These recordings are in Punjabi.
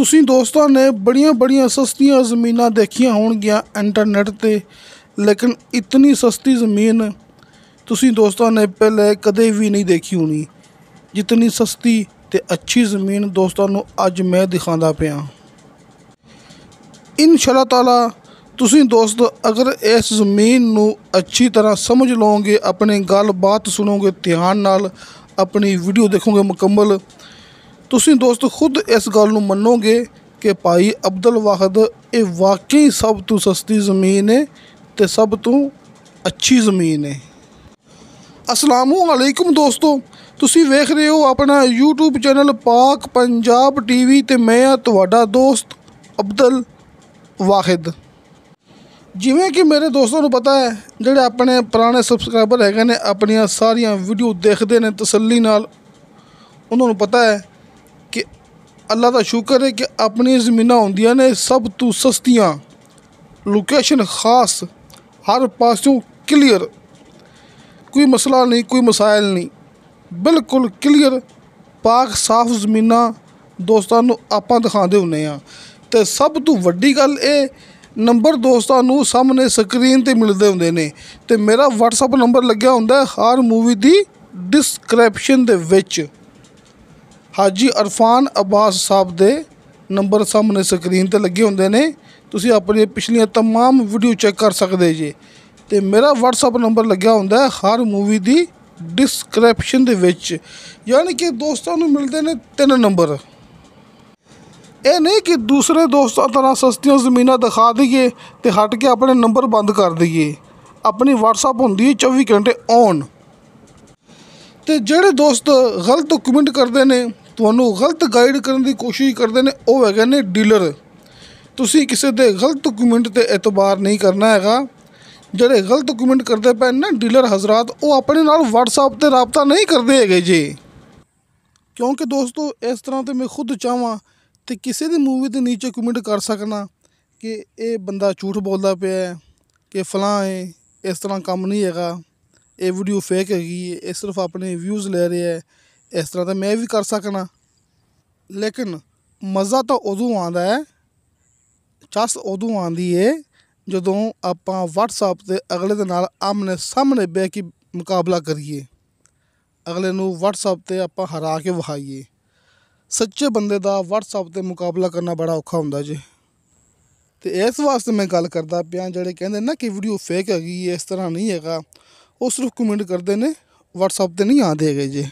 ਤੁਸੀਂ ਦੋਸਤਾਂ ਨੇ ਬੜੀਆਂ ਬੜੀਆਂ ਸਸਤੀਆਂ ਜ਼ਮੀਨਾਂ ਦੇਖੀਆਂ ਹੋਣਗੀਆਂ ਇੰਟਰਨੈਟ ਤੇ ਲੇਕਿਨ ਇਤਨੀ ਸਸਤੀ ਜ਼ਮੀਨ ਤੁਸੀਂ ਦੋਸਤਾਂ ਨੇ ਪਹਿਲੇ ਕਦੇ ਵੀ ਨਹੀਂ ਦੇਖੀ ਹੋਣੀ ਜਿਤਨੀ ਸਸਤੀ ਤੇ ਅੱਛੀ ਜ਼ਮੀਨ ਦੋਸਤਾਂ ਨੂੰ ਅੱਜ ਮੈਂ ਦਿਖਾਉਂਦਾ ਪਿਆ ਇਨਸ਼ਾਅੱਲਾ ਤਾਲਾ ਤੁਸੀਂ ਦੋਸਤ ਅਗਰ ਇਸ ਜ਼ਮੀਨ ਨੂੰ ਅੱਛੀ ਤਰ੍ਹਾਂ ਸਮਝ ਲਓਗੇ ਆਪਣੇ ਗੱਲਬਾਤ ਸੁਣੋਗੇ ਧਿਆਨ ਨਾਲ ਆਪਣੀ ਵੀਡੀਓ ਦੇਖੋਗੇ ਮੁਕੰਮਲ ਤੁਸੀਂ ਦੋਸਤ ਖੁਦ ਇਸ ਗੱਲ ਨੂੰ ਮੰਨੋਗੇ ਕਿ ਭਾਈ ਅਬਦੁਲ ਵਾਹਦ ਇਹ ਵਾਕਈ ਸਭ ਤੋਂ ਸਸਤੀ ਜ਼ਮੀਨ ਹੈ ਤੇ ਸਭ ਤੋਂ ਅੱਛੀ ਜ਼ਮੀਨ ਹੈ ਅਸਲਾਮੁਅਲੈਕਮ ਦੋਸਤੋ ਤੁਸੀਂ ਵੇਖ ਰਹੇ ਹੋ ਆਪਣਾ YouTube ਚੈਨਲ ਪਾਕ ਪੰਜਾਬ ਟੀਵੀ ਤੇ ਮੈਂ ਆ ਤੁਹਾਡਾ ਦੋਸਤ ਅਬਦੁਲ ਵਾਹਿਦ ਜਿਵੇਂ ਕਿ ਮੇਰੇ ਦੋਸਤਾਂ ਨੂੰ ਪਤਾ ਹੈ ਜਿਹੜੇ ਆਪਣੇ ਪੁਰਾਣੇ ਸਬਸਕ੍ਰਾਈਬਰ ਹੈਗੇ ਨੇ ਆਪਣੀਆਂ ਸਾਰੀਆਂ ਵੀਡੀਓ ਦੇਖਦੇ ਨੇ ਤਸੱਲੀ ਨਾਲ ਉਹਨਾਂ ਨੂੰ ਪਤਾ ਹੈ ਅੱਲਾ ਦਾ ਸ਼ੁਕਰ ਹੈ ਕਿ ਆਪਣੀ ਜ਼ਮੀਨਾਂ ਹੁੰਦੀਆਂ ਨੇ ਸਭ ਤੋਂ ਸਸਤੀਆਂ ਲੋਕੇਸ਼ਨ ਖਾਸ ਹਰ ਪਾਸੋਂ ਕਲੀਅਰ ਕੋਈ ਮਸਲਾ ਨਹੀਂ ਕੋਈ ਮਸਾਇਲ ਨਹੀਂ ਬਿਲਕੁਲ ਕਲੀਅਰ ਪਾਕ ਸਾਫ ਜ਼ਮੀਨਾਂ ਦੋਸਤਾਂ ਨੂੰ ਆਪਾਂ ਦਿਖਾਉਂਦੇ ਹੁੰਨੇ ਆ ਤੇ ਸਭ ਤੋਂ ਵੱਡੀ ਗੱਲ ਇਹ ਨੰਬਰ ਦੋਸਤਾਂ ਨੂੰ ਸਾਹਮਣੇ ਸਕਰੀਨ ਤੇ ਮਿਲਦੇ ਹੁੰਦੇ ਨੇ ਤੇ ਮੇਰਾ WhatsApp ਨੰਬਰ ਲੱਗਿਆ ਹੁੰਦਾ ਹਰ ਮੂਵੀ ਦੀ ਡਿਸਕ੍ਰਿਪਸ਼ਨ ਦੇ ਵਿੱਚ ਹਾਜੀ ਅਰਫਾਨ ਅਬਾਸ ਸਾਹਿਬ ਦੇ ਨੰਬਰ ਸਾਹਮਣੇ ਸਕਰੀਨ ਤੇ ਲੱਗੇ ਹੁੰਦੇ ਨੇ ਤੁਸੀਂ ਆਪਣੀ ਪਿਛਲੀਆਂ तमाम ਵੀਡੀਓ ਚੈੱਕ ਕਰ ਸਕਦੇ ਜੀ ਤੇ ਮੇਰਾ WhatsApp ਨੰਬਰ ਲੱਗਿਆ ਹੁੰਦਾ ਹਰ ਮੂਵੀ ਦੀ ਡਿਸਕ੍ਰਿਪਸ਼ਨ ਦੇ ਵਿੱਚ ਯਾਨੀ ਕਿ ਦੋਸਤਾਂ ਨੂੰ ਮਿਲਦੇ ਨੇ ਤਿੰਨ ਨੰਬਰ ਇਹ ਨਹੀਂ ਕਿ ਦੂਸਰੇ ਦੋਸਤਾਂ ਤਰ੍ਹਾਂ ਸਸਤੀਆਂ ਜ਼ਮੀਨਾਂ ਦਿਖਾ ਦਈਏ ਤੇ ਹਟ ਕੇ ਆਪਣੇ ਨੰਬਰ ਬੰਦ ਕਰ ਦਈਏ ਆਪਣੀ WhatsApp ਹੁੰਦੀ ਹੈ 24 ਘੰਟੇ ਔਨ ਤੇ ਜਿਹੜੇ ਦੋਸਤ ਗਲਤ ਕਮੈਂਟ ਕਰਦੇ ਨੇ ਤੁਹਾਨੂੰ ਗਲਤ ਗਾਈਡ ਕਰਨ ਦੀ ਕੋਸ਼ਿਸ਼ ਕਰਦੇ ਨੇ ਉਹ ਹੈਗੇ ਨੇ ਡੀਲਰ ਤੁਸੀਂ ਕਿਸੇ ਦੇ ਗਲਤ ਡਾਕੂਮੈਂਟ ਤੇ ਇਤਬਾਰ ਨਹੀਂ ਕਰਨਾ ਹੈਗਾ ਜਿਹੜੇ ਗਲਤ ਡਾਕੂਮੈਂਟ ਕਰਦੇ ਪੈਣ ਨਾ ਡੀਲਰ ਹਜ਼ਰਤ ਉਹ ਆਪਣੇ ਨਾਲ WhatsApp ਤੇ رابطہ ਨਹੀਂ ਕਰਦੇ ਹੈਗੇ ਜੀ ਕਿਉਂਕਿ ਦੋਸਤੋ ਇਸ ਤਰ੍ਹਾਂ ਤੇ ਮੈਂ ਖੁਦ ਚਾਹਾਂ ਤੇ ਕਿਸੇ ਦੀ ਮੂਵੀ ਦੇ ਨੀਚੇ ਕਮੈਂਟ ਕਰ ਸਕਣਾ ਕਿ ਇਹ ਬੰਦਾ ਝੂਠ ਬੋਲਦਾ ਪਿਆ ਹੈ ਕਿ ਫਲਾਂ ਹੈ ਇਸ ਤਰ੍ਹਾਂ ਕੰਮ ਨਹੀਂ ਹੈਗਾ ਇਹ ਵੀਡੀਓ ਫੇਕ ਹੈਗੀ ਇਹ ਸਿਰਫ ਆਪਣੇ ਵਿਊਜ਼ ਲੈ ਰਿਹਾ ਹੈ ਇਸ ਤਰ੍ਹਾਂ ਤਾਂ ਮੈਂ ਵੀ ਕਰ ਸਕਣਾ ਲੇਕਿਨ ਮਜ਼ਾ ਤਾਂ ਉਦੋਂ ਆਉਂਦਾ ਹੈ ਚਸ ਉਦੋਂ ਆਉਂਦੀ ਏ ਜਦੋਂ ਆਪਾਂ WhatsApp ਤੇ ਅਗਲੇ ਦੇ ਨਾਲ ਆਮਨੇ ਸਾਹਮਣੇ ਬੈ ਕੇ ਮੁਕਾਬਲਾ ਕਰੀਏ ਅਗਲੇ ਨੂੰ WhatsApp ਤੇ ਆਪਾਂ ਹਰਾ ਕੇ ਵਿਖਾਈਏ ਸੱਚੇ ਬੰਦੇ ਦਾ WhatsApp ਤੇ ਮੁਕਾਬਲਾ ਕਰਨਾ ਬੜਾ ਔਖਾ ਹੁੰਦਾ ਜੀ ਤੇ ਇਸ ਵਾਸਤੇ ਮੈਂ ਗੱਲ ਕਰਦਾ ਪਿਆ ਜਿਹੜੇ ਕਹਿੰਦੇ ਨਾ ਕਿ ਵੀਡੀਓ ਫੇਕ ਹੈਗੀ ਇਸ ਤਰ੍ਹਾਂ ਨਹੀਂ ਹੈਗਾ ਉਹ ਸਿਰਫ ਕਮੈਂਟ ਕਰਦੇ ਨੇ WhatsApp ਤੇ ਨਹੀਂ ਆਉਂਦੇ ਹੈਗੇ ਜੀ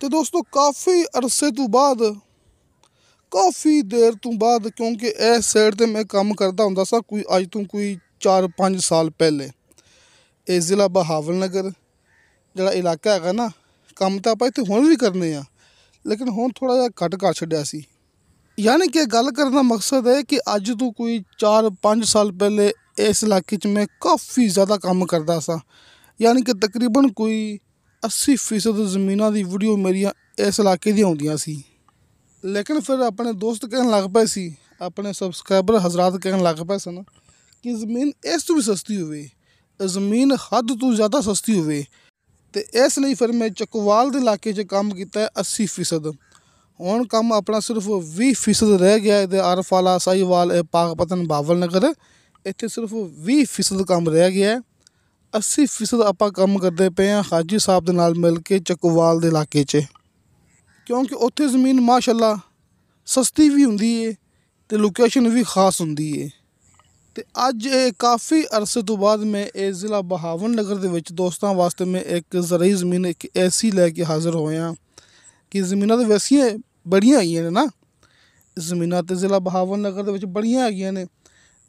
ਤੇ ਦੋਸਤੋ ਕਾਫੀ ਅਰਸੇ ਤੋਂ ਬਾਅਦ ਕਾਫੀ ਦੇਰ ਤੋਂ ਬਾਅਦ ਕਿਉਂਕਿ ਇਹ ਸਾਈਡ ਤੇ ਮੈਂ ਕੰਮ ਕਰਦਾ ਹੁੰਦਾ ਸਾਂ ਕੋਈ ਅੱਜ ਤੋਂ ਕੋਈ 4-5 ਸਾਲ ਪਹਿਲੇ ਇਹ ਜ਼ਿਲ੍ਹਾ ਬਹਾਵਲ ਨਗਰ ਜਿਹੜਾ ਇਲਾਕਾ ਹੈਗਾ ਨਾ ਕੰਮ ਤਾਂ ਆਪਾਂ ਇੱਥੇ ਹੁਣ ਵੀ ਕਰਨੇ ਆ ਲੇਕਿਨ ਹੁਣ ਥੋੜਾ ਜਿਹਾ ਘਟ ਕਰ ਛੱਡਿਆ ਸੀ ਯਾਨੀ ਕਿ ਗੱਲ ਕਰਨ ਦਾ ਮਕਸਦ ਹੈ ਕਿ ਅੱਜ ਤੋਂ ਕੋਈ 4-5 ਸਾਲ ਪਹਿਲੇ ਇਸ ਇਲਾਕੇ 'ਚ ਮੈਂ ਕਾਫੀ ਜ਼ਿਆਦਾ ਕੰਮ ਕਰਦਾ ਸਾਂ ਯਾਨੀ ਕਿ ਤਕਰੀਬਨ ਕੋਈ 80% ਜ਼ਮੀਨਾਂ ਦੀ ਵੀਡੀਓ ਮੇਰੀਆਂ ਇਸ ਇਲਾਕੇ ਦੀ ਆਉਂਦੀਆਂ ਸੀ ਲੇਕਿਨ ਫਿਰ ਆਪਣੇ ਦੋਸਤ ਕਹਿਣ ਲੱਗ ਪਏ ਸੀ ਆਪਣੇ ਸਬਸਕ੍ਰਾਈਬਰ ਹਜ਼ਰਤ ਕਹਿਣ ਲੱਗ ਪਏ ਸਨ ਕਿ ਜ਼ਮੀਨ ਇਸ ਤੋਂ ਵੀ ਸਸਤੀ ਹੋਵੇ ਜ਼ਮੀਨ ਹੱਦ ਤੋਂ ਜ਼ਿਆਦਾ ਸਸਤੀ ਹੋਵੇ ਤੇ ਇਸ ਲਈ ਫਿਰ ਮੈਂ ਚੱਕਵਾਲ ਦੇ ਇਲਾਕੇ 'ਚ ਕੰਮ ਕੀਤਾ 80% ਹੁਣ ਕੰਮ ਆਪਣਾ ਸਿਰਫ 20% ਰਹਿ ਗਿਆ ਇਹਦੇ ਆਰਫਾਲਾ ਸਾਈਵਾਲ ਪਾਕਪਤਨ ਬਾਵਲ ਨਗਰ ਇੱਥੇ ਸਿਰਫ 20% ਕੰਮ ਰਹਿ ਗਿਆ 80% ਆਪਾਂ ਕੰਮ ਕਰਦੇ ਪਏ ਆ ਹਾਜੀ ਸਾਹਿਬ ਦੇ ਨਾਲ ਮਿਲ ਕੇ ਚਕਵਾਲ ਦੇ ਇਲਾਕੇ 'ਚ ਕਿਉਂਕਿ ਉੱਥੇ ਜ਼ਮੀਨ ਮਾਸ਼ਾਅੱਲਾ ਸਸਤੀ ਵੀ ਹੁੰਦੀ ਏ ਤੇ ਲੋਕੇਸ਼ਨ ਵੀ ਖਾਸ ਹੁੰਦੀ ਏ ਤੇ ਅੱਜ ਇਹ ਕਾਫੀ ਅਰਸੇ ਤੋਂ ਬਾਅਦ ਮੈਂ ਇਹ ਜ਼ਿਲ੍ਹਾ ਬਹਾਵਨ ਨਗਰ ਦੇ ਵਿੱਚ ਦੋਸਤਾਂ ਵਾਸਤੇ ਮੈਂ ਇੱਕ ਜ਼ਰਈ ਜ਼ਮੀਨ ਇੱਕ ਐਸੀ ਲੈ ਕੇ ਹਾਜ਼ਰ ਹੋਇਆ ਕਿ ਜ਼ਮੀਨਾਂ ਤੇ ਵੈਸੀਆਂ ਬੜੀਆਂ ਆਈਆਂ ਨੇ ਨਾ ਜ਼ਮੀਨਾਂ ਤੇ ਜ਼ਿਲ੍ਹਾ ਬਹਾਵਨ ਨਗਰ ਦੇ ਵਿੱਚ ਬੜੀਆਂ ਆਈਆਂ ਨੇ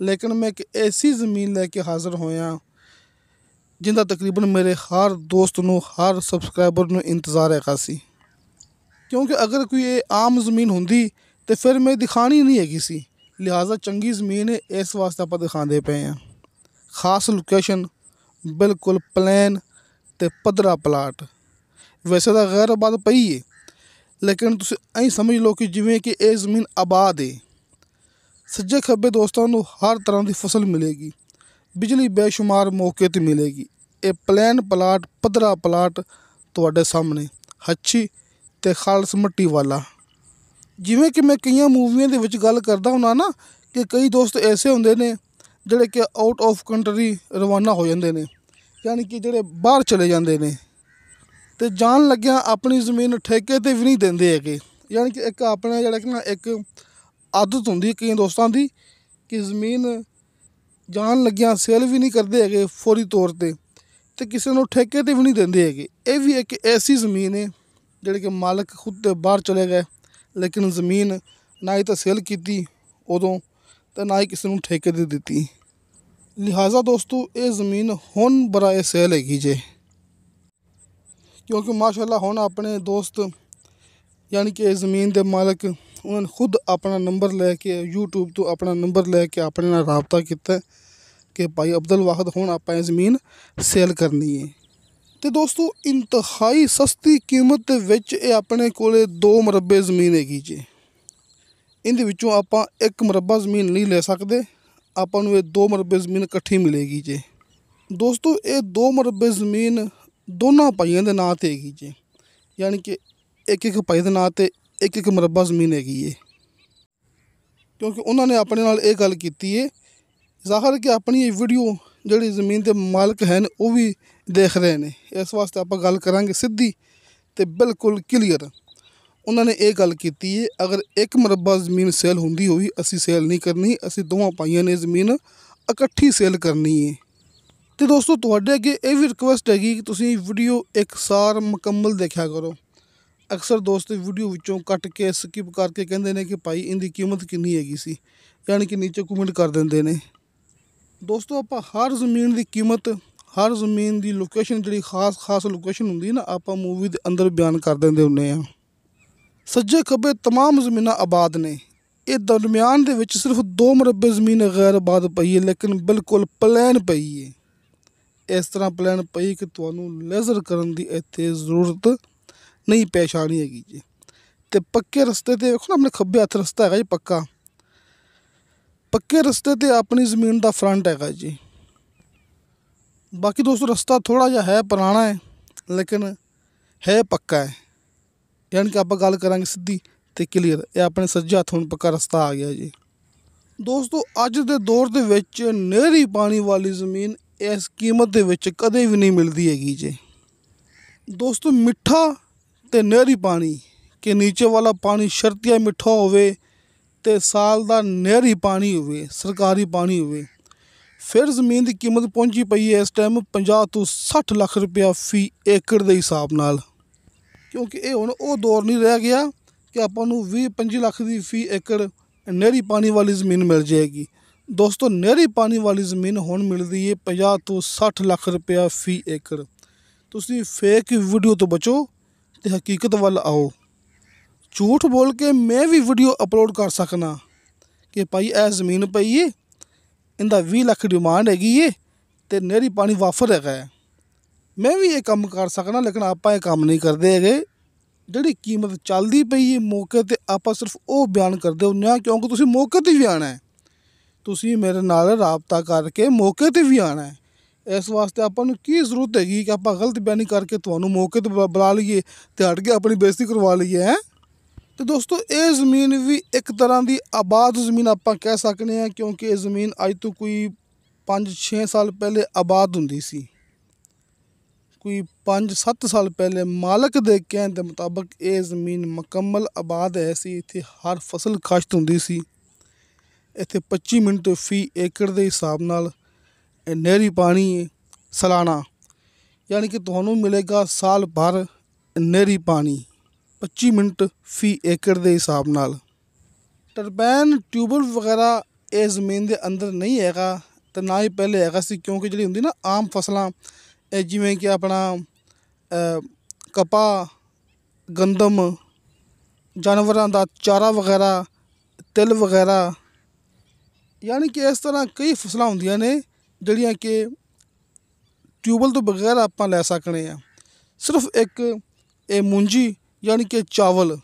ਲੇਕਿਨ ਮੈਂ ਇੱਕ ਐਸੀ ਜ਼ਮੀਨ ਲੈ ਕੇ ਹਾਜ਼ਰ ਹੋਇਆ ਜਿੰਦਾ ਤਕਰੀਬਨ ਮੇਰੇ ਹਰ ਦੋਸਤ ਨੂੰ ਹਰ ਸਬਸਕ੍ਰਾਈਬਰ ਨੂੰ ਇੰਤਜ਼ਾਰ ਹੈ ਖਾਸੀ ਕਿਉਂਕਿ ਅਗਰ ਕੋਈ ਇਹ ਆਮ ਜ਼ਮੀਨ ਹੁੰਦੀ ਤੇ ਫਿਰ ਮੈਂ ਦਿਖਾਣੀ ਨਹੀਂ ਹੈਗੀ ਸੀ ਲਿਹਾਜ਼ਾ ਚੰਗੀ ਜ਼ਮੀਨ ਹੈ ਇਸ ਵਾਸਤੇ ਆਪਾਂ ਦਿਖਾਉਂਦੇ ਪਏ ਆ ਖਾਸ ਲੋਕੇਸ਼ਨ ਬਿਲਕੁਲ ਪਲੇਨ ਤੇ ਪਦਰਾ ਪਲਾਟ ਵੈਸੇ ਤਾਂ ਗੈਰ ਆਬਾਦ ਪਈ ਹੈ ਲੇਕਿਨ ਤੁਸੀਂ ਐਂ ਸਮਝ ਲਓ ਕਿ ਜਿਵੇਂ ਕਿ ਇਹ ਜ਼ਮੀਨ ਆਬਾਦ ਹੈ ਸੱਜੇ ਖੱਬੇ ਦੋਸਤਾਂ ਨੂੰ ਹਰ ਤਰ੍ਹਾਂ ਦੀ ਫਸਲ ਮਿਲੇਗੀ ਬਿਜਲੀ ਬੇਸ਼ੁਮਾਰ ਮੌਕੇ ਤੇ ਮਿਲੇਗੀ ਇਹ ਪਲਾਨ ਪਲਾਟ ਪਧਰਾ ਪਲਾਟ ਤੁਹਾਡੇ ਸਾਹਮਣੇ ਹੱਛੀ ਤੇ ਖਾਲਸ ਮੱਟੀ ਵਾਲਾ ਜਿਵੇਂ ਕਿ ਮੈਂ ਕਈਆਂ ਮੂਵੀਆਂ ਦੇ ਵਿੱਚ ਗੱਲ ਕਰਦਾ ਹੁੰਦਾ ਨਾ ਕਿ ਕਈ ਦੋਸਤ ਐਸੇ ਹੁੰਦੇ ਨੇ ਜਿਹੜੇ ਕਿ ਆਊਟ ਆਫ ਕੰਟਰੀ ਰਵਾਨਾ ਹੋ ਜਾਂਦੇ ਨੇ ਯਾਨੀ ਕਿ ਜਿਹੜੇ ਬਾਹਰ ਚਲੇ ਜਾਂਦੇ ਨੇ ਤੇ ਜਾਣ ਲੱਗਿਆ ਆਪਣੀ ਜ਼ਮੀਨ ਠੇਕੇ ਤੇ ਵੀ ਨਹੀਂ ਦਿੰਦੇ ਹੈਗੇ ਯਾਨੀ ਕਿ ਇੱਕ ਆਪਣਾ ਜਿਹੜਾ ਕਿ ਨਾ ਇੱਕ ਆਦਤ ਹੁੰਦੀ ਹੈ ਕਈ ਦੋਸਤਾਂ ਦੀ ਕਿ ਜ਼ਮੀਨ ਜਾਣ ਲੱਗਿਆਂ ਸੇਲ ਵੀ ਨਹੀਂ ਕਰਦੇ ਹੈਗੇ ਫੌਰੀ ਤੌਰ ਤੇ ਤੇ ਕਿਸੇ ਨੂੰ ਠੇਕੇ ਤੇ ਵੀ ਨਹੀਂ ਦਿੰਦੇ ਹੈਗੇ ਇਹ ਵੀ ਇੱਕ ਐਸੀ ਜ਼ਮੀਨ ਹੈ ਜਿਹੜੇ ਕਿ ਮਾਲਕ ਖੁਦ ਤੇ ਬਾਹਰ ਚਲੇ ਗਏ ਲੇਕਿਨ ਜ਼ਮੀਨ ਨਾ ਹੀ ਤਾਂ ਸੇਲ ਕੀਤੀ ਉਦੋਂ ਤੇ ਨਾ ਹੀ ਕਿਸੇ ਨੂੰ ਠੇਕੇ ਦੇ ਦਿੱਤੀ ਲਿਹਾਜ਼ਾ ਦੋਸਤੋ ਇਹ ਜ਼ਮੀਨ ਹੁਣ ਬਰਾਏ ਸੇਲ ਹੈਗੀ ਜੇ ਕਿਉਂਕਿ ਮਾਸ਼ਾਅੱਲਾ ਹੁਣ ਆਪਣੇ ਦੋਸਤ ਯਾਨੀ ਕਿ ਇਹ ਜ਼ਮੀਨ ਦੇ ਮਾਲਕ ਉਹਨਾਂ ਨੇ ਖੁਦ ਆਪਣਾ ਨੰਬਰ ਲੈ ਕੇ YouTube ਤੋਂ ਆਪਣਾ ਨੰਬਰ ਲੈ ਕੇ ਆਪਣੇ ਨਾਲ ਰਾਬਤਾ ਕੀਤਾ ਕਿ ਭਾਈ ਅਬਦੁਲ ਵਾਹਿਦ ਹੁਣ ਆਪਾਂ ਇਹ ਜ਼ਮੀਨ ਸੇਲ ਕਰਨੀ ਹੈ ਤੇ ਦੋਸਤੋ ਇੰਤਹਾਈ ਸਸਤੀ ਕੀਮਤ ਦੇ ਵਿੱਚ ਇਹ ਆਪਣੇ ਕੋਲੇ 2 ਮਰਬੇ ਜ਼ਮੀਨ ਹੈਗੀ ਜੀ ਇਹਦੇ ਵਿੱਚੋਂ ਆਪਾਂ 1 ਮਰਬਾ ਜ਼ਮੀਨ ਨਹੀਂ ਲੈ ਸਕਦੇ ਆਪਾਂ ਨੂੰ ਇਹ 2 ਮਰਬੇ ਜ਼ਮੀਨ ਇਕੱਠੀ ਮਿਲੇਗੀ ਜੀ ਦੋਸਤੋ ਇਹ 2 ਮਰਬੇ ਜ਼ਮੀਨ ਦੋਨਾਂ ਭਾਈਆਂ ਦੇ ਨਾਂ ਤੇ ਹੈਗੀ ਜੀ ਯਾਨੀ ਕਿ ਇੱਕ ਇੱਕ ਭਾਈ ਦੇ ਨਾਂ ਤੇ ਇੱਕ ਇੱਕ ਮਰਬਾ ਜ਼ਮੀਨ ਹੈਗੀ ਏ ਕਿਉਂਕਿ ਉਹਨਾਂ ਨੇ ਆਪਣੇ ਨਾਲ ਇਹ ਗੱਲ ਕੀਤੀ ਏ ਜ਼ਾਹਰ ਕਿ ਆਪਣੀ ਇਹ ਵੀਡੀਓ ਜਿਹੜੀ ਜ਼ਮੀਨ ਦੇ ਮਾਲਕ ਹਨ ਉਹ ਵੀ ਦੇਖ ਰਹੇ ਨੇ ਇਸ ਵਾਸਤੇ ਆਪਾਂ ਗੱਲ ਕਰਾਂਗੇ ਸਿੱਧੀ ਤੇ ਬਿਲਕੁਲ ਕਲੀਅਰ ਉਹਨਾਂ ਨੇ ਇਹ ਗੱਲ ਕੀਤੀ ਏ ਅਗਰ ਇੱਕ ਮਰਬਾ ਜ਼ਮੀਨ ਸੇਲ ਹੁੰਦੀ ਹੋਈ ਅਸੀਂ ਸੇਲ ਨਹੀਂ ਕਰਨੀ ਅਸੀਂ ਦੋਵਾਂ ਪਾਈਆਂ ਨੇ ਜ਼ਮੀਨ ਇਕੱਠੀ ਸੇਲ ਕਰਨੀ ਏ ਤੇ ਦੋਸਤੋ ਤੁਹਾਡੇ ਅੱਗੇ ਇਹ ਵੀ ਰਿਕੁਐਸਟ ਹੈਗੀ ਕਿ ਤੁਸੀਂ ਵੀਡੀਓ ਇੱਕ ਸਾਰ ਮੁਕੰਮਲ ਦੇਖਿਆ ਕਰੋ ਅਕਸਰ ਦੋਸਤ ਵੀਡੀਓ ਵਿੱਚੋਂ ਕੱਟ ਕੇ ਸਕਿਪ ਕਰਕੇ ਕਹਿੰਦੇ ਨੇ ਕਿ ਭਾਈ ਇਹਦੀ ਕੀਮਤ ਕਿੰਨੀ ਹੈਗੀ ਸੀ ਯਾਨੀ ਕਿ ਨੀਚੇ ਕਮੈਂਟ ਕਰ ਦਿੰਦੇ ਨੇ ਦੋਸਤੋ ਆਪਾਂ ਹਰ ਜ਼ਮੀਨ ਦੀ ਕੀਮਤ ਹਰ ਜ਼ਮੀਨ ਦੀ ਲੋਕੇਸ਼ਨ ਜਿਹੜੀ ਖਾਸ ਖਾਸ ਲੋਕੇਸ਼ਨ ਹੁੰਦੀ ਨਾ ਆਪਾਂ ਮੂਵੀ ਦੇ ਅੰਦਰ ਬਿਆਨ ਕਰ ਦਿੰਦੇ ਹੁੰਨੇ ਆ ਸੱਜੇ ਖੱਬੇ तमाम ਜ਼ਮੀਨਾਂ ਆਬਾਦ ਨੇ ਇਹ ਦਰਮਿਆਨ ਦੇ ਵਿੱਚ ਸਿਰਫ 2 ਮਰਬੇ ਜ਼ਮੀਨ ਗੈਰ ਆਬਾਦ ਪਈ ਹੈ ਲੇਕਿਨ ਬਿਲਕੁਲ ਪਲਾਨ ਪਈ ਹੈ ਇਸ ਤਰ੍ਹਾਂ ਪਲਾਨ ਪਈ ਕਿ ਤੁਹਾਨੂੰ ਲੇਜ਼ਰ ਕਰਨ ਦੀ ਇੱਥੇ ਜ਼ਰੂਰਤ ਨਹੀਂ ਪੇਸ਼ਾਨੀ ਹੈਗੀ ਜੀ ਤੇ ਪੱਕੇ ਰਸਤੇ ਤੇ ਵੇਖੋ ਨਾ ਆਪਣੇ ਖੱਬੇ ਹੱਥ ਰਸਤਾ ਹੈਗਾ ਜੀ ਪੱਕਾ ਪੱਕੇ ਰਸਤੇ ਤੇ ਆਪਣੀ ਜ਼ਮੀਨ ਦਾ ਫਰੰਟ ਹੈਗਾ ਜੀ ਬਾਕੀ ਦੋਸਤੋ ਰਸਤਾ ਥੋੜਾ ਜਿਹਾ ਹੈ ਪੁਰਾਣਾ ਹੈ ਲੇਕਿਨ ਹੈ ਪੱਕਾ ਹੈ ਯਾਨੀ ਕਿ ਆਪਾਂ ਗੱਲ ਕਰਾਂਗੇ ਸਿੱਧੀ ਤੇ ਕਲੀਅਰ ਇਹ ਆਪਣੇ ਸੱਜੇ ਹੱਥ ਹੁਣ ਪੱਕਾ ਰਸਤਾ ਆ ਗਿਆ ਜੀ ਦੋਸਤੋ ਅੱਜ ਦੇ ਦੌਰ ਦੇ ਵਿੱਚ ਨਹਿਰੀ ਪਾਣੀ ਵਾਲੀ ਜ਼ਮੀਨ ਇਸ ਕੀਮਤ ਦੇ ਵਿੱਚ ਕਦੇ ਵੀ ਨਹੀਂ ਮਿਲਦੀ ਹੈਗੀ ਜੀ ਦੋਸਤੋ ਮਿੱਠਾ ਤੇ ਨਹਿਰੀ ਪਾਣੀ ਕਿ ਨੀਚੇ ਵਾਲਾ ਪਾਣੀ ਸ਼ਰਤੀਆ ਮਿੱਠਾ ਹੋਵੇ ਤੇ ਸਾਲ ਦਾ ਨਹਿਰੀ ਪਾਣੀ ਹੋਵੇ ਸਰਕਾਰੀ ਪਾਣੀ ਹੋਵੇ ਫਿਰ ਜ਼ਮੀਨ ਦੀ ਕੀਮਤ ਪਹੁੰਚੀ ਪਈ ਹੈ ਇਸ ਟਾਈਮ 50 ਤੋਂ 60 ਲੱਖ ਰੁਪਇਆ ਫੀ ਏਕੜ ਦੇ ਹਿਸਾਬ ਨਾਲ ਕਿਉਂਕਿ ਇਹ ਹੁਣ ਉਹ ਦੌਰ ਨਹੀਂ ਰਹਿ ਗਿਆ ਕਿ ਆਪਾਂ ਨੂੰ 20 25 ਲੱਖ ਦੀ ਫੀ ਏਕੜ ਨਹਿਰੀ ਪਾਣੀ ਵਾਲੀ ਜ਼ਮੀਨ ਮਿਲ ਜਾਏਗੀ ਦੋਸਤੋ ਨਹਿਰੀ ਪਾਣੀ ਵਾਲੀ ਜ਼ਮੀਨ ਹੁਣ ਮਿਲਦੀ ਹੈ 50 ਤੋਂ 60 ਲੱਖ ਰੁਪਇਆ ਫੀ ਏਕੜ ਤੁਸੀਂ ਫੇਕ ਵੀਡੀਓ ਤੋਂ ਬਚੋ ਤੇ ਹਕੀਕਤ ਵੱਲ ਆਓ ਝੂਠ ਬੋਲ ਕੇ ਮੈਂ ਵੀ ਵੀਡੀਓ ਅਪਲੋਡ ਕਰ ਸਕਣਾ ਕਿ ਭਾਈ ਇਹ ਜ਼ਮੀਨ ਪਈ ਏ ਇਹਦਾ 20 ਲੱਖ ਡਿਮਾਂਡ ਹੈਗੀ ਏ ਤੇ ਨਹਿਰੀ ਪਾਣੀ ਵਾਫਰ ਹੈਗਾ ਮੈਂ ਵੀ ਇਹ ਕੰਮ ਕਰ ਸਕਣਾ ਲੇਕਿਨ ਆਪਾਂ ਇਹ ਕੰਮ ਨਹੀਂ ਕਰਦੇ ਹੈਗੇ ਜਿਹੜੀ ਕੀਮਤ ਚੱਲਦੀ ਪਈ ਏ ਮੌਕੇ ਤੇ ਆਪਾਂ ਸਿਰਫ ਉਹ ਬਿਆਨ ਕਰਦੇ ਹੁੰਨੇ ਆ ਕਿਉਂਕਿ ਤੁਸੀਂ ਮੌਕੇ ਤੇ ਵੀ ਆਣਾ ਹੈ ਤੁਸੀਂ ਮੇਰੇ ਨਾਲ ਰਾਬਤਾ ਕਰਕੇ ਮੌਕੇ ਤੇ ਵੀ ਆਣਾ ਹੈ ਇਸ ਵਾਸਤੇ ਆਪਾਂ ਨੂੰ ਕੀ ਜ਼ਰੂਰਤ ਹੈਗੀ ਕਿ ਆਪਾਂ ਗਲਤ ਬਿਆਨੀ ਕਰਕੇ ਤੁਹਾਨੂੰ ਮੌਕੇ ਤੇ ਬੁਲਾ ਲਈਏ ਤੇ ਹਟ ਕੇ ਆਪਣੀ ਬੇਇੱਜ਼ਤੀ ਕਰਵਾ ਲਈਏ ਹੈ ਤੇ ਦੋਸਤੋ ਇਹ ਜ਼ਮੀਨ ਵੀ ਇੱਕ ਤਰ੍ਹਾਂ ਦੀ ਆਬਾਦ ਜ਼ਮੀਨ ਆਪਾਂ ਕਹਿ ਸਕਨੇ ਆ ਕਿਉਂਕਿ ਇਹ ਜ਼ਮੀਨ ਅੱਜ ਤੋਂ ਕੋਈ 5-6 ਸਾਲ ਪਹਿਲੇ ਆਬਾਦ ਹੁੰਦੀ ਸੀ ਕੋਈ 5-7 ਸਾਲ ਪਹਿਲੇ ਮਾਲਕ ਦੇ ਕਹਿਣ ਦੇ ਮੁਤਾਬਕ ਇਹ ਜ਼ਮੀਨ ਮੁਕੰਮਲ ਆਬਾਦ ਹੈ ਸੀ ਇੱਥੇ ਹਰ ਫਸਲ ਖਸ਼ਤ ਹੁੰਦੀ ਸੀ ਇੱਥੇ 25 ਮਿੰਟ ਫੀ ਏਕੜ ਦੇ ਹਿਸਾਬ ਨਾਲ ਨਹਿਰੀ ਪਾਣੀ ਸਲਾਨਾ ਯਾਨੀ ਕਿ ਤੁਹਾਨੂੰ ਮਿਲੇਗਾ ਸਾਲ ਭਰ ਨਹਿਰੀ ਪਾਣੀ 25 ਮਿੰਟ ਫੀ ਏਕੜ ਦੇ ਹਿਸਾਬ ਨਾਲ ਟਰਬਾਈਨ ਟਿਊਬਲ ਵਗੈਰਾ ਇਹ ਜ਼ਮੀਨ ਦੇ ਅੰਦਰ ਨਹੀਂ ਹੈਗਾ ਤੇ ਨਾ ਹੀ ਪਹਿਲੇ ਹੈਗਾ ਸੀ ਕਿਉਂਕਿ ਜਿਹੜੀ ਹੁੰਦੀ ਨਾ ਆਮ ਫਸਲਾਂ ਇਹ ਜਿਵੇਂ ਕਿ ਆਪਣਾ ਕਪਾ ਗੰਦਮ ਜਾਨਵਰਾਂ ਦਾ ਚਾਰਾ ਵਗੈਰਾ ਤਿਲ ਵਗੈਰਾ ਯਾਨੀ ਕਿ ਇਸ ਤਰ੍ਹਾਂ ਕਈ ਫਸਲਾਂ ਹੁੰਦੀਆਂ ਨੇ ਜਿਹੜੀਆਂ ਕਿ ਟਿਊਬਲ ਤੋਂ ਬਗੈਰ ਆਪਾਂ ਲੈ ਸਕਣੇ ਆ ਸਿਰਫ ਇੱਕ ਇਹ ਮੁੰਜੀ ਯਾਨੀ ਕਿ ਚਾਵਲ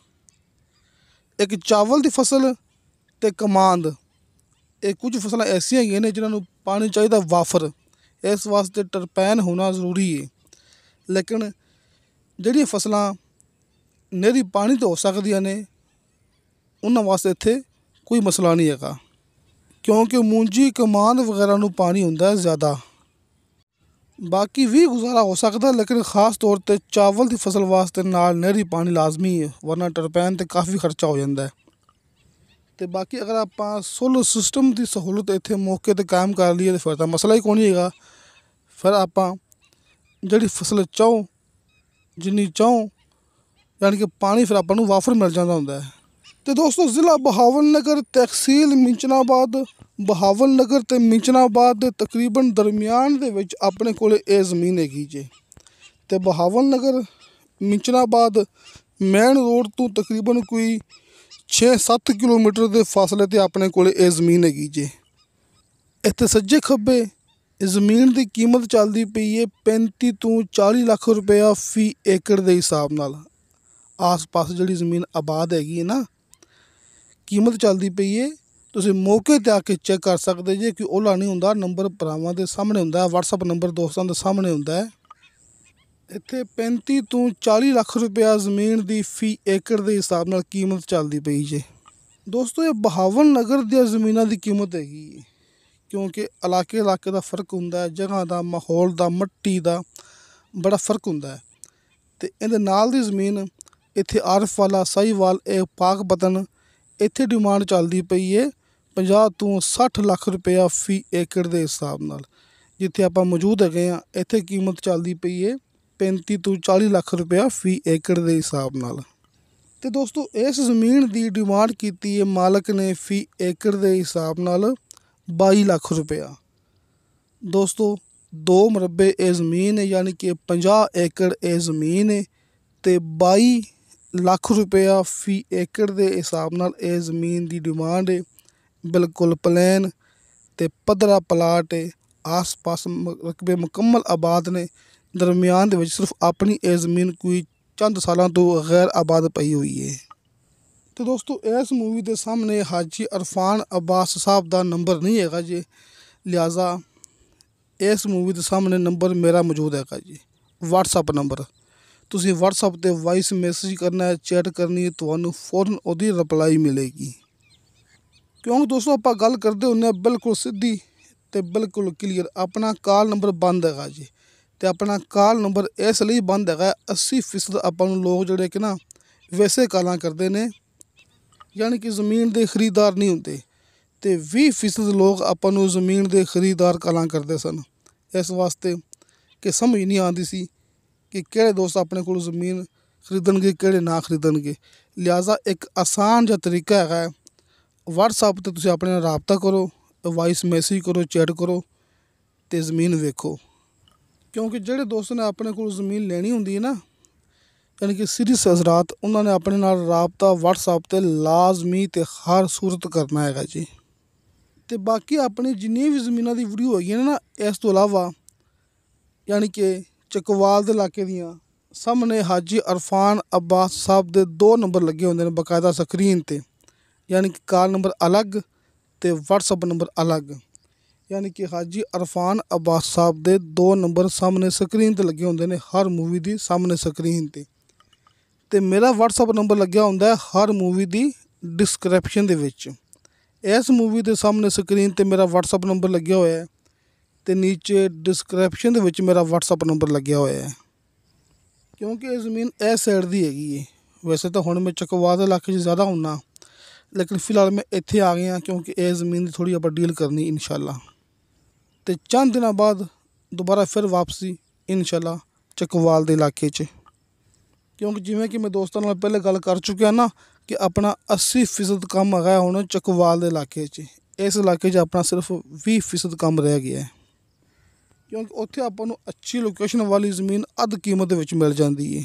ਇੱਕ ਚਾਵਲ ਦੀ ਫਸਲ ਤੇ ਕਮਾਂਦ ਇਹ ਕੁਝ ਫਸਲਾਂ ਐਸੀਆਂ ਹੈਗੀਆਂ ਨੇ ਜਿਨ੍ਹਾਂ ਨੂੰ ਪਾਣੀ ਚਾਹੀਦਾ ਵਾਫਰ ਇਸ ਵਾਸਤੇ ਟਰਪੈਨ ਹੋਣਾ ਜ਼ਰੂਰੀ ਹੈ ਲੇਕਿਨ ਜਿਹੜੀਆਂ ਫਸਲਾਂ ਨਹਿਰੀ ਪਾਣੀ ਤੋਂ ਹੋ ਸਕਦੀਆਂ ਨੇ ਉਹਨਾਂ ਵਾਸਤੇ ਇੱਥੇ ਕੋਈ ਮਸਲਾ ਨਹੀਂ ਹੈਗਾ ਕਿਉਂਕਿ ਮੂੰਜੀ ਕਮਾਨ ਵਗੈਰਾ ਨੂੰ ਪਾਣੀ ਹੁੰਦਾ ਹੈ ਜ਼ਿਆਦਾ ਬਾਕੀ ਵੀ ਗੁਜ਼ਾਰਾ ਹੋ ਸਕਦਾ ਲੇਕਿਨ ਖਾਸ ਤੌਰ ਤੇ ਚਾਵਲ ਦੀ ਫਸਲ ਵਾਸਤੇ ਨਾਲ ਨਹਿਰੀ ਪਾਣੀ ਲਾਜ਼ਮੀ ਹੈ ਵਰਨਾ ਟਰਪੈਨ ਤੇ ਕਾਫੀ ਖਰਚਾ ਹੋ ਜਾਂਦਾ ਹੈ ਤੇ ਬਾਕੀ ਅਗਰ ਆਪਾਂ ਸੋਲਰ ਸਿਸਟਮ ਦੀ ਸਹੂਲਤ ਇੱਥੇ ਮੌਕੇ ਤੇ ਕਾਇਮ ਕਰ ਲਈਏ ਤੇ ਫਿਰ ਤਾਂ ਮਸਲਾ ਹੀ ਕੋਈ ਨਹੀਂ ਹੈਗਾ ਫਿਰ ਆਪਾਂ ਜਿਹੜੀ ਫਸਲ ਚਾਹੋ ਜਿੰਨੀ ਚਾਹੋ ਯਾਨੀ ਕਿ ਪਾਣੀ ਫਿਰ ਆਪਾਂ ਨੂੰ ਵਾਫਰ ਮਿਲ ਜਾਂਦਾ ਹੁੰਦਾ ਹੈ ਤੇ ਦੋਸਤੋ ਜ਼ਿਲ੍ਹਾ ਬਹਾਵਲ ਨਗਰ ਤਹਿਸੀਲ ਮਿੰਚਨਾਬਾਦ ਬਹਾਵਲ ਨਗਰ ਤੇ ਮਿੰਚਨਾਬਾਦ ਦੇ ਤਕਰੀਬਨ ਦਰਮਿਆਨ ਦੇ ਵਿੱਚ ਆਪਣੇ ਕੋਲੇ ਇਹ ਜ਼ਮੀਨ ਹੈਗੀ ਜੇ ਤੇ ਬਹਾਵਲ ਨਗਰ ਮਿੰਚਨਾਬਾਦ ਮੈਨ ਰੋਡ ਤੋਂ ਤਕਰੀਬਨ ਕੋਈ 6-7 ਕਿਲੋਮੀਟਰ ਦੇ ਫਾਸਲੇ ਤੇ ਆਪਣੇ ਕੋਲੇ ਇਹ ਜ਼ਮੀਨ ਹੈਗੀ ਜੇ ਇੱਥੇ ਸੱਜੇ ਖੱਬੇ ਜ਼ਮੀਨ ਦੀ ਕੀਮਤ ਚੱਲਦੀ ਪਈ ਹੈ 35 ਤੋਂ 40 ਲੱਖ ਰੁਪਏ ਫੀ ਏਕੜ ਦੇ ਹਿਸਾਬ ਨਾਲ ਆਸ-ਪਾਸ ਜਿਹੜੀ ਜ਼ਮੀਨ ਆਬਾਦ ਹੈਗੀ ਹੈ ਨਾ ਕੀਮਤ ਚੱਲਦੀ ਪਈ ਏ ਤੁਸੀਂ ਮੌਕੇ ਤੇ ਆ ਕੇ ਚੈੱਕ ਕਰ ਸਕਦੇ ਜੇ ਕਿ ਉਹਲਾ ਨਹੀਂ ਹੁੰਦਾ ਨੰਬਰ ਭਰਾਵਾਂ ਦੇ ਸਾਹਮਣੇ ਹੁੰਦਾ ਹੈ WhatsApp ਨੰਬਰ ਦੋਸਤਾਂ ਦੇ ਸਾਹਮਣੇ ਹੁੰਦਾ ਹੈ ਇੱਥੇ 35 ਤੋਂ 40 ਲੱਖ ਰੁਪਏ ਜ਼ਮੀਨ ਦੀ ਫੀ ਏਕੜ ਦੇ ਹਿਸਾਬ ਨਾਲ ਕੀਮਤ ਚੱਲਦੀ ਪਈ ਜੇ ਦੋਸਤੋ ਇਹ ਬਹਾਵਲ ਨਗਰ ਦੀ ਜ਼ਮੀਨਾਂ ਦੀ ਕੀਮਤ ਹੈਗੀ ਕਿਉਂਕਿ ਇਲਾਕੇ ਇਲਾਕੇ ਦਾ ਫਰਕ ਹੁੰਦਾ ਹੈ ਜਗ੍ਹਾ ਦਾ ਮਾਹੌਲ ਦਾ ਮਿੱਟੀ ਦਾ ਬੜਾ ਫਰਕ ਹੁੰਦਾ ਹੈ ਤੇ ਇਹਦੇ ਨਾਲ ਦੀ ਜ਼ਮੀਨ ਇੱਥੇ ਆਰਫ ਵਾਲਾ ਸਾਈਵਾਲ ਇਹ ਪਾਕ ਬਤਨ ਇੱਥੇ ਡਿਮਾਂਡ ਚੱਲਦੀ ਪਈ ਏ 50 ਤੋਂ 60 ਲੱਖ ਰੁਪਇਆ ਫੀ ਏਕੜ ਦੇ ਹਿਸਾਬ ਨਾਲ ਜਿੱਥੇ ਆਪਾਂ ਮੌਜੂਦ ਹੈਗੇ ਆ ਇੱਥੇ ਕੀਮਤ ਚੱਲਦੀ ਪਈ ਏ 35 ਤੋਂ 40 ਲੱਖ ਰੁਪਇਆ ਫੀ ਏਕੜ ਦੇ ਹਿਸਾਬ ਨਾਲ ਤੇ ਦੋਸਤੋ ਇਸ ਜ਼ਮੀਨ ਦੀ ਡਿਮਾਂਡ ਕੀਤੀ ਏ ਮਾਲਕ ਨੇ ਫੀ ਏਕੜ ਦੇ ਹਿਸਾਬ ਨਾਲ 22 ਲੱਖ ਰੁਪਇਆ ਦੋਸਤੋ 2 ਮਰਬੇ ਇਹ ਜ਼ਮੀਨ ਹੈ ਯਾਨੀ ਕਿ 50 ਏਕੜ ਇਹ ਜ਼ਮੀਨ ਹੈ ਤੇ 22 ਲੱਖ ਰੁਪਇਆ ਫੀ ਏਕੜ ਦੇ ਹਿਸਾਬ ਨਾਲ ਇਹ ਜ਼ਮੀਨ ਦੀ ਡਿਮਾਂਡ ਹੈ ਬਿਲਕੁਲ ਪਲਾਨ ਤੇ ਪਧਰਾ ਪਲਾਟ ਹੈ ਆਸ-ਪਾਸ ਰਕਬੇ ਮੁਕੰਮਲ ਆਬਾਦ ਨੇ ਦਰਮਿਆਨ ਦੇ ਵਿੱਚ ਸਿਰਫ ਆਪਣੀ ਇਹ ਜ਼ਮੀਨ ਕੋਈ ਚੰਦ ਸਾਲਾਂ ਤੋਂ ਗੈਰ ਆਬਾਦ ਪਈ ਹੋਈ ਹੈ ਤੇ ਦੋਸਤੋ ਇਸ ਮੂਵੀ ਦੇ ਸਾਹਮਣੇ ਹਾਜੀ ਅਰਫਾਨ ਅਬਾਸ ਸਾਹਿਬ ਦਾ ਨੰਬਰ ਨਹੀਂ ਹੈਗਾ ਜੀ ਲਿਆਜ਼ਾ ਇਸ ਮੂਵੀ ਦੇ ਸਾਹਮਣੇ ਨੰਬਰ ਮੇਰਾ ਮੌਜੂਦ ਹੈਗਾ ਜੀ WhatsApp ਨੰਬਰ ਤੁਸੀਂ WhatsApp ਤੇ ਵਾਇਸ ਮੈਸੇਜ ਕਰਨਾ ਹੈ ਚੈਟ ਕਰਨੀ ਹੈ ਤੁਹਾਨੂੰ ਫੌਰਨ ਉਹਦੀ ਰਿਪਲਾਈ ਮਿਲੇਗੀ ਕਿਉਂਕਿ ਦੋਸਤੋ ਆਪਾਂ ਗੱਲ ਕਰਦੇ ਹੁੰਨੇ ਆ ਬਿਲਕੁਲ ਸਿੱਧੀ ਤੇ ਬਿਲਕੁਲ ਕਲੀਅਰ ਆਪਣਾ ਕਾਲ ਨੰਬਰ ਬੰਦ ਹੈਗਾ ਜੀ ਤੇ ਆਪਣਾ ਕਾਲ ਨੰਬਰ ਇਸ ਲਈ ਬੰਦ ਹੈਗਾ 80% ਆਪਾਂ ਨੂੰ ਲੋਕ ਜਿਹੜੇ ਕਿ ਨਾ ਵੈਸੇ ਕਾਲਾਂ ਕਰਦੇ ਨੇ ਯਾਨੀ ਕਿ ਜ਼ਮੀਨ ਦੇ ਖਰੀਦਦਾਰ ਨਹੀਂ ਹੁੰਦੇ ਤੇ 20% ਲੋਕ ਆਪਾਂ ਨੂੰ ਜ਼ਮੀਨ ਦੇ ਖਰੀਦਦਾਰ ਕਾਲਾਂ ਕਰਦੇ ਸਨ ਇਸ ਵਾਸਤੇ ਕਿ ਸਮਝ ਨਹੀਂ ਆਉਂਦੀ ਸੀ ਕਿ ਕਿਹੜੇ ਦੋਸਤ ਆਪਣੇ ਕੋਲ ਜ਼ਮੀਨ ਖਰੀਦਣਗੇ ਕਿਹੜੇ ਨਾ ਖਰੀਦਣਗੇ ਲਿਆਜ਼ਾ ਇੱਕ ਆਸਾਨ ਜਿਹਾ ਤਰੀਕਾ ਹੈਗਾ WhatsApp ਤੇ ਤੁਸੀਂ ਆਪਣੇ ਨਾਲ ਰਾਬਤਾ ਕਰੋ ਵਾਇਸ ਮੈਸੇਜ ਕਰੋ ਚੈਟ ਕਰੋ ਤੇ ਜ਼ਮੀਨ ਵੇਖੋ ਕਿਉਂਕਿ ਜਿਹੜੇ ਦੋਸਤ ਨੇ ਆਪਣੇ ਕੋਲ ਜ਼ਮੀਨ ਲੈਣੀ ਹੁੰਦੀ ਹੈ ਨਾ ਯਾਨੀ ਕਿ ਸੀਰੀਅਸ ਹਜ਼ਰਤ ਉਹਨਾਂ ਨੇ ਆਪਣੇ ਨਾਲ ਰਾਬਤਾ WhatsApp ਤੇ ਲਾਜ਼ਮੀ ਤੇ ਹਰ ਸੂਰਤ ਕਰਨਾ ਹੈਗਾ ਜੀ ਤੇ ਬਾਕੀ ਆਪਣੀ ਜਿੰਨੀ ਵੀ ਜ਼ਮੀਨਾਂ ਦੀ ਵੀਡੀਓ ਹੈਗੀ ਨਾ ਇਸ ਤੋਂ ਇਲਾਵਾ ਯਾਨੀ ਕਿ ਚਕਵਾਲ ਦੇ ਇਲਾਕੇ ਦੀਆਂ ਸਾਹਮਣੇ ਹਾਜੀ ਅਰਫਾਨ ਅਬਾਸ ਸਾਹਿਬ ਦੇ ਦੋ ਨੰਬਰ ਲੱਗੇ ਹੁੰਦੇ ਨੇ ਬਕਾਇਦਾ ਸਕਰੀਨ ਤੇ ਯਾਨੀ ਕਿ ਕਾਲ ਨੰਬਰ ਅਲੱਗ ਤੇ WhatsApp ਨੰਬਰ ਅਲੱਗ ਯਾਨੀ ਕਿ ਹਾਜੀ ਅਰਫਾਨ ਅਬਾਸ ਸਾਹਿਬ ਦੇ ਦੋ ਨੰਬਰ ਸਾਹਮਣੇ ਸਕਰੀਨ ਤੇ ਲੱਗੇ ਹੁੰਦੇ ਨੇ ਹਰ ਮੂਵੀ ਦੀ ਸਾਹਮਣੇ ਸਕਰੀਨ ਤੇ ਤੇ ਮੇਰਾ WhatsApp ਨੰਬਰ ਲੱਗਿਆ ਹੁੰਦਾ ਹੈ ਹਰ ਮੂਵੀ ਦੀ ਡਿਸਕ੍ਰਿਪਸ਼ਨ ਦੇ ਵਿੱਚ ਇਸ ਮੂਵੀ ਦੇ ਸਾਹਮਣੇ ਸਕਰੀਨ ਤੇ ਮੇਰਾ WhatsApp ਨੰਬਰ ਲੱਗਿਆ ਹੋਇਆ ਹੈ ਤੇ ਨੀਚੇ ਡਿਸਕ੍ਰਿਪਸ਼ਨ ਦੇ ਵਿੱਚ ਮੇਰਾ WhatsApp ਨੰਬਰ ਲੱਗਿਆ ਹੋਇਆ ਹੈ ਕਿਉਂਕਿ ਇਹ ਜ਼ਮੀਨ ਇਸ ਸਾਈਡ ਦੀ ਹੈਗੀ ਹੈ ਵੈਸੇ ਤਾਂ ਹੁਣ ਮੈਂ ਦੇ ਇਲਾਕੇ 'ਚ ਜ਼ਿਆਦਾ ਹੁੰਨਾ ਲੇਕਿਨ ਫਿਲਹਾਲ ਮੈਂ ਇੱਥੇ ਆ ਗਿਆ ਕਿਉਂਕਿ ਇਹ ਜ਼ਮੀਨ ਦੀ ਥੋੜੀ ਆਪਾਂ ਡੀਲ ਕਰਨੀ ਇਨਸ਼ਾਅੱਲਾ ਤੇ ਚੰਦ ਦਿਨਾਂ ਬਾਅਦ ਦੁਬਾਰਾ ਫਿਰ ਵਾਪਸੀ ਇਨਸ਼ਾਅੱਲਾ ਚਕਵਾਲ ਦੇ ਇਲਾਕੇ 'ਚ ਕਿਉਂਕਿ ਜਿਵੇਂ ਕਿ ਮੈਂ ਦੋਸਤਾਂ ਨਾਲ ਪਹਿਲੇ ਗੱਲ ਕਰ ਚੁੱਕਿਆ ਨਾ ਕਿ ਆਪਣਾ 80% ਕੰਮ ਹੈਗਾ ਹੁਣ ਚਕਵਾਲ ਦੇ ਇਲਾਕੇ 'ਚ ਇਸ ਇਲਾਕੇ 'ਚ ਆਪਣਾ ਸਿਰਫ 20% ਕੰਮ ਰਹਿ ਗਿਆ ਹੈ ਕਿਉਂਕਿ ਉੱਥੇ ਆਪਾਂ ਨੂੰ ਅੱਛੀ ਲੋਕੇਸ਼ਨ ਵਾਲੀ ਜ਼ਮੀਨ ਅੱਧ ਕੀਮਤ ਵਿੱਚ ਮਿਲ ਜਾਂਦੀ ਏ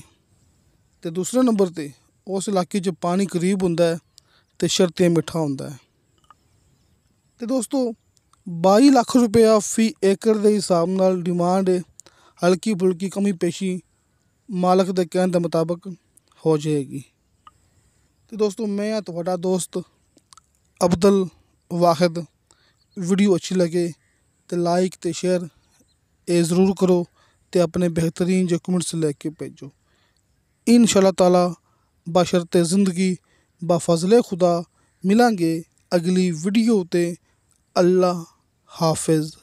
ਤੇ ਦੂਸਰੇ ਨੰਬਰ ਤੇ ਉਸ ਇਲਾਕੇ 'ਚ ਪਾਣੀ ਕਰੀਬ ਹੁੰਦਾ ਹੈ ਤੇ ਸ਼ਰਤੇ ਮਿੱਠਾ ਹੁੰਦਾ ਹੈ ਤੇ ਦੋਸਤੋ 22 ਲੱਖ ਰੁਪਏ ਫੀ ਏਕੜ ਦੇ ਹਿਸਾਬ ਨਾਲ ਡਿਮਾਂਡ ਹੈ ਹਲਕੀ ਫੁਲਕੀ ਕਮੀ ਪੇਸ਼ੀ ਮਾਲਕ ਦੇ ਕਹਿਣ ਦੇ ਮੁਤਾਬਕ ਹੋ ਜਾਏਗੀ ਤੇ ਦੋਸਤੋ ਮੈਂ ਆ ਤੁਹਾਡਾ ਦੋਸਤ ਅਬਦਲ ਵਾਹਿਦ ਵੀਡੀਓ ਅੱਛੀ ਲਗੇ ਤੇ ਲਾਈਕ ਤੇ ਸ਼ੇਅਰ ਇਹ ਜ਼ਰੂਰ ਕਰੋ ਤੇ ਆਪਣੇ ਬਿਹਤਰੀਨ ਡਾਕੂਮੈਂਟਸ ਲੈ ਕੇ ਭੇਜੋ ਇਨਸ਼ਾਅੱਲਾ ਤਾਲਾ ਬਸ਼ਰਤੇ ਜ਼ਿੰਦਗੀ ਬਾ ਫਜ਼ਲੇ ਖੁਦਾ ਮਿਲਾਂਗੇ ਅਗਲੀ ਵੀਡੀਓ ਤੇ ਅੱਲਾ ਹਾਫਿਜ਼